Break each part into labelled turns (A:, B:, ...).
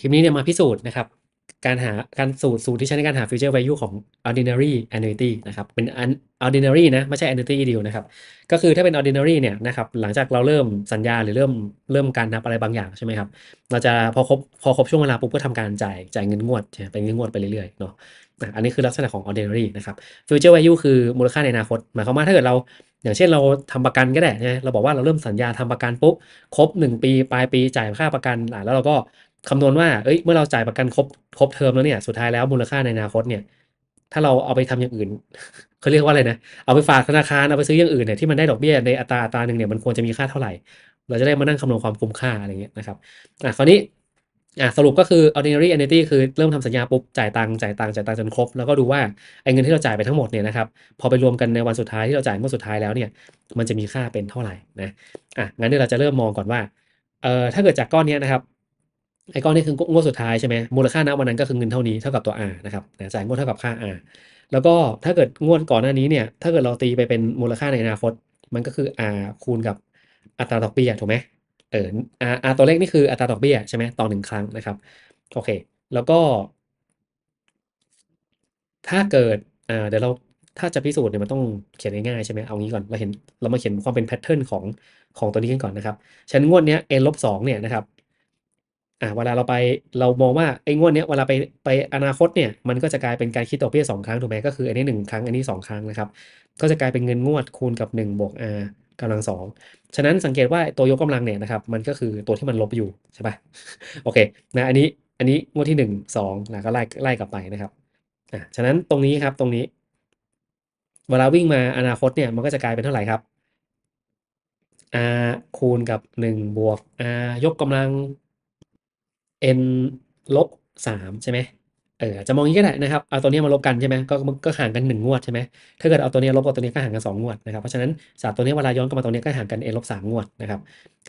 A: คลิปนี้เนี่ยมาพิสูจน์นะครับการหาการสูตรสูตรที่ใช้ในการหา future value ของ ordinary annuity นะครับเป็น ordinary นะไม่ใช่ annuity ดียวนะครับ ก็คือถ้าเป็น ordinary เนี่ยนะครับหลังจากเราเริ่มสัญญาหรือเริ่มเริ่มการนับอะไรบางอย่างใช่ไหมครับเราจะพอครบพอครบช่วงเวลาปุ๊บ ก็ทำการจ่ายจ่ายเงินงวดใช่เป็นเงินงวดไปเรื่อยๆเนาะอันนี้คือลักษณะของ ordinary นะครับ future value คือมูลค่าในอนาคตหมายความว่าถ้าเกิดเราอย่างเช่นเราทำประกันก็ได้นะเราบอกว่าเราเริ่มสัญญาทำประกันปุ๊บครบ 1 ปีปลาย ปี จ่ายค่าประกันแล้วเราก็คำนวณว่าเอ้ย เมื่อเราจ่ายประกันครบครบเทอมแล้วเนี่ย สุดท้ายแล้วมูลค่าในอนาคตเนี่ย ถ้าเราเอาไปทำอย่างอื่นเขาเรียกว่าอะไรนะ เอาไปฝากธนาคาร เอาไปซื้ออย่างอื่นเนี่ยที่มันได้ดอกเบี้ย ในอัตราอัตราหนึ่งเนี่ย มันควรจะมีค่าเท่าไหร่ เราจะได้มานั่งคำนวณความคุ้มค่าอะไรเงี้ยนะครับ อ่ะคราวนี้ อ่ะสรุปก็คือ ordinary entity คือเริ่มทำสัญญาปุ๊บ จ่ายตังค์จ่ายตังค์จ่ายตังค์จนครบแล้วก็ดูว่า ไอ้เงินที่เราจ่ายไปทั้งหมดเนี่ยนะครับ พอไปรวมกันในวันสุดท้ายที่เราจ่ายเมื่อสุดท้ายแล้วเนี่ย มันจะมีค่าเป็นเท่าไหร่นะ อ่ะงั้นเดี๋ยวเราจะเริ่มมองก่อนว่าเอ่อถ้าเกิดจากก้อนนี้นะครับไอ้ก้อนนี้คืองวดสุดท้ายใช่ไหมมูลค่าณวันนั้นก็คือเงินเท่านี้ เท่ากับตัว R นะครับจ่ายงวดเท่ากับค่า R แล้วก็ถ้าเกิดงวดก่อนหน้านี้เนี่ย ถ้าเกิดเราตีไปเป็นมูลค่าในอนาคต มันก็คือ R คูณกับอัตราดอกเบี้ยถูกไหมเออ R R ตัวเลขนี่คืออัตราดอกเบี้ยใช่ไหมต่อหนึ่งครั้งนะครับ โอเค แล้วก็ ถ้าเกิดอ่า เดี๋ยวเราถ้าจะพิสูจน์เนี่ยมันต้องเขียนง่ายๆใช่ไหมเอางี้ก่อนเราเห็น เรามาเขียนความเป็นแพทเทิร์นของของตัวนี้กันก่อนนะครับฉันงวดเนี้ย n ลบสองเนี่ยนะครับอ่าเวลาเราไปเรามองว่าไอ้งวดเนี้ย เวลาไปไปอนาคตเนี่ย มันก็จะกลายเป็นการคิดต่อเพี้ยสองครั้งถูกไหมก็คืออันนี้หนึ่งครั้งอันนี้สองครั้งนะครับก็จะกลายเป็นเงินงวด คูณกับ1บวก r กำลังสองฉะนั้นสังเกตว่าตัวยกกำลังเนี่ยนะครับ มันก็คือตัวที่มันลบอยู่ใช่ปะ่ะโอเคนะอันนี้อันนี้งวดที่1 2นะก็ไล่ไล่กลับไปนะครับอ่าฉะนั้นตรงนี้ครับตรงนี้ เวลาวิ่งมาอนาคตเนี่ย มันก็จะกลายเป็นเท่าไหร่ครับ r คูณกับ1บวก r ยกกำลัง n ลบสามใช่ไหมเออ จะมองอย่างนี้ก็ได้นะครับ เอาตัวนี้มาลบกันใช่ไหม ก็ก็ห่างกัน1งวดใช่ไหมถ้าเกิดเอาตัวนี้ลบกับตัวนี้ก็ห่างกัน2งวดนะครับ เพราะฉะนั้นจากตัวนี้เวลาย้อนกลับมาตัวนี้ก็ห่างกัน n ลบสามงวดนะครับ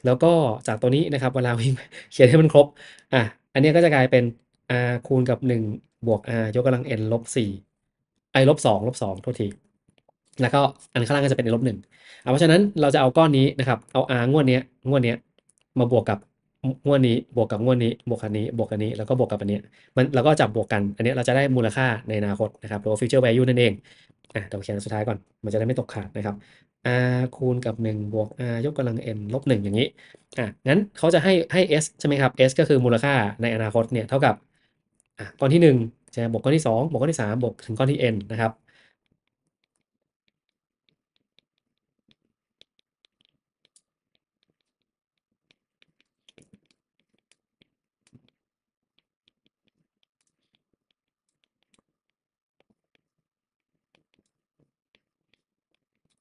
A: แล้วก็จากตัวนี้นะครับ เวลาวิ่งเขียนให้มันครบ อ่ะอันนี้ก็จะกลายเป็น r คูณกับ1บวก r ยกกำลัง n ลบสี่ i ลบสองลบสองทษที แล้วก็อันข้างล่างก็จะเป็น n ลบหนึ่งเพราะฉะนั้นเราจะเอาก้อนนี้นะครับ เอา r งวดนี้งวดนี้มาบวกกับงวดนี้ บวกกับงวดนี้ บวกกันนี้ บวกกันนี้แล้วก็บวกกับอันนี้ มันเราก็จับบวกกัน อันนี้เราจะได้มูลค่า ในอนาคตนะครับหรือว่า future value นั่นเองอ่ะเดี๋ยวเขียนสุดท้ายก่อน มันจะได้ไม่ตกขาดนะครับ r คูณกับ1บวก r ยกกำลัง n ลบ1อย่างนี้อ่ะงั้นเขาจะให้ให้ s ใช่ไหมครับ s ก็คือมูลค่าในอนาคตเนี่ยเท่ากับอ่ะก้อนที่1ใช่บวกก้อนที่ 2 บวกก้อนที่ 3 บวกถึงก้อนที่ n นะครับ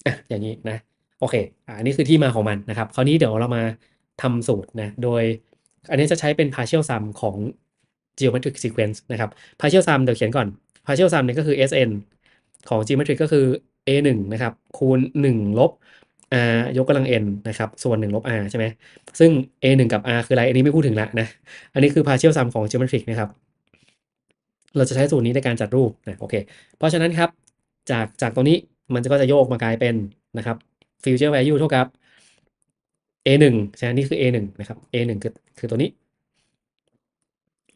A: อ่ะอย่างนี้นะ โอเคอันนี้คือที่มาของมันนะครับ คราวนี้เดี๋ยวเรามาทำสูตรนะ โดยอันนี้จะใช้เป็น partial sum ของ geometric sequence นะครับ partial sum เดี๋ยวเขียนก่อน partial sum เนี่ยก็คือ sn ของ geometric ก็คือ a 1นะครับคูณ 1 ลบ r ยกกำลัง n นะครับส่วน1ลบ r ใช่ไหมซึ่ง a 1กับ r คืออะไร อันนี้ไม่พูดถึงละนะ อันนี้คือ partial sum ของ geometric นะครับ เราจะใช้สูตรนี้ในการจัดรูปนะโอเค เพราะฉะนั้นครับ จากจากตรงนี้มันก็จะโยกมากลายเป็นนะครับ future value เท่ากับ a1 ใช่นี่คือ a1 นะครับ a1 คือคือตัวนี้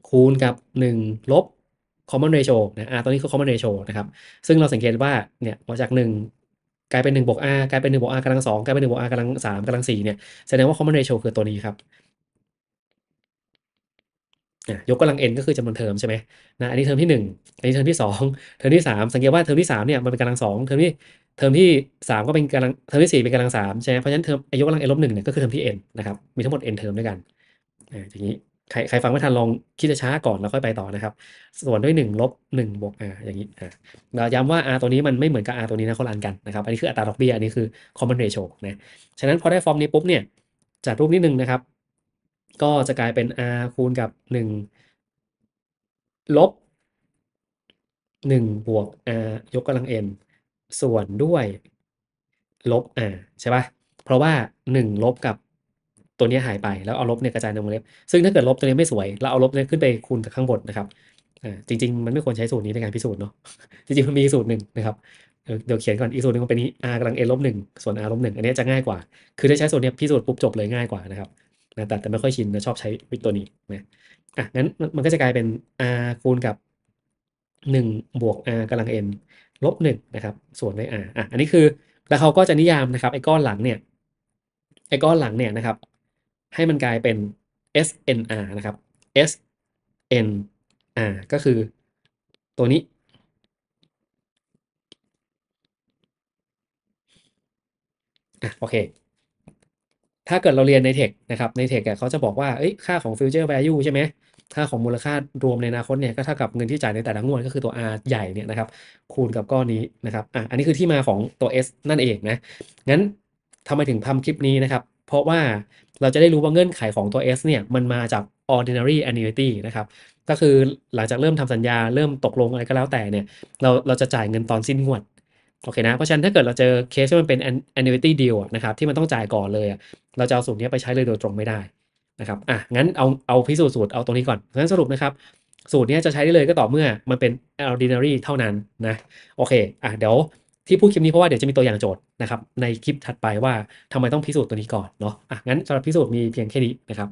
A: คูณกับ1ลบ common ratio นะ r ตัวนี้คือ common ratio นะครับ ซึ่งเราสังเกตว่าเนี่ยพอจาก 1 กลายเป็น1บวก r กลายเป็น1บวก r กำลัง2กลายเป็น1บวก r กำลัง3กำลัง4เนี่ยแสดงว่า common ratio คือตัวนี้ครับยกกำลัง n ก็คือจำนวนเทอมใช่ไหมนะอันนี้เทอมที่ 1อันนี้เทอมที่ 2เทอมที่3สังเกตว่าเทอมที่ 3 เนี่ยมันเป็นกำลังสองเทอมที่เทอมที่ 3 ก็เป็นกำลังเทอมที่4เป็นกำลังสามใช่ไหมเพราะฉะนั้นเทอมยกกำลัง n ลบหนึ่งเนี่ยก็คือเทอมที่ n นะครับมีทั้งหมด n เทอมด้วยกันอย่างนี้ใครใครฟังไม่ทันลองคิดช้าก่อนแล้วค่อยไปต่อนะครับ ส่วนด้วย1ลบ1บวกอาอย่างนี้อ่าเราย้ำว่า r ตัวนี้มันไม่เหมือนกับ r ตัวนี้นะเขาลันกันนะครับอันนี้คืออัตราดอกเบี้ยอันนี้คือ common ratio นะฉะนั้นพอได้ฟอร์มนี้ปุ๊บเนี่ยจัดรูปนิดนึงนะครับก็จะกลายเป็น r คูณกับ 1 ลบ 1 บวก r ยกกำลัง n ส่วนด้วย ลบ r ใช่ปะ่ะ เพราะว่า 1 ลบกับตัวนี้หายไป แล้วเอาลบเนี่ยกระจายในวงเล็บซึ่งถ้าเกิดลบตัวนี้ไม่สวย เราเอาลบเนี่ยขึ้นไปคูณกับข้างบนนะครับจริง ๆ มันไม่ควรใช้สูตรนี้ในการพิสูจน์เนาะ จริง ๆมันมีสูตรหนึ่งนะครับ เดี๋ยวเขียนก่อน อีกสูตรหนึ่งมันเป็นนี้ r กำลัง n ลบหนึ่งส่วน r ลบหนึ่งอันนี้จะง่ายกว่า คือถ้าใช้สูตรเนี้ยพิสูจน์ปุ๊บจบเลยง่ายกว่านะครับนะแต่แต่ไม่ค่อยชินนะชอบใช้วิกตัวนี้นะอ่ะงั้นมันก็จะกลายเป็น r คูณกับ1บวก r กำลัง n ลบ1นะครับ ส่วนด้วย r อ่ะอันนี้คือ แล้วเขาก็จะนิยามนะครับไอ้ก้อนหลังเนี่ย ไอ้ก้อนหลังเนี่ยนะครับ ให้มันกลายเป็น snr นะครับ snr ก็คือตัวนี้ โอเคถ้าเกิดเราเรียนในเทคนะครับในเทคเขาจะบอกว่าค่าของ future value ใช่ไหมค่าของมูลค่ารวมในอนาคตเนี่ยก็เท่ากับเงินที่จ่ายในแต่ละงวดก็คือตัว R ใหญ่เนี่ยนะครับคูณกับก้อนนี้นะครับอ่ะอันนี้คือที่มาของตัว S นั่นเองนะงั้นทำไมถึงทำคลิปนี้นะครับ เพราะว่าเราจะได้รู้ว่าเงื่อนไขของตัว S เนี่ยมันมาจาก ordinary annuity นะครับก็คือหลังจากเริ่มทำสัญญาเริ่มตกลงอะไรก็แล้วแต่เนี่ยเราเราจะจ่ายเงินตอนสิ้นงวดโอเคนะ เพราะฉะนั้นถ้าเกิดเราเจอเคสที่มันเป็น annuity deal นะครับที่มันต้องจ่ายก่อนเลยเราจะเอาสูตรนี้ไปใช้เลยโดยตรงไม่ได้นะครับอ่ะงั้นเอาเอาพิสูจน์สูตรเอาตรงนี้ก่อนงั้นสรุปนะครับ สูตรนี้จะใช้ได้เลยก็ต่อเมื่อมันเป็น ordinary เท่านั้นนะ โอเคอ่ะเดี๋ยวที่พูดคลิปนี้เพราะว่าเดี๋ยวจะมีตัวอย่างโจทย์นะครับ ในคลิปถัดไปว่าทำไมต้องพิสูจน์ตัวนี้ก่อนเนาะอ่ะงั้นสำหรับพิสูจน์มีเพียงแค่นี้นะครับ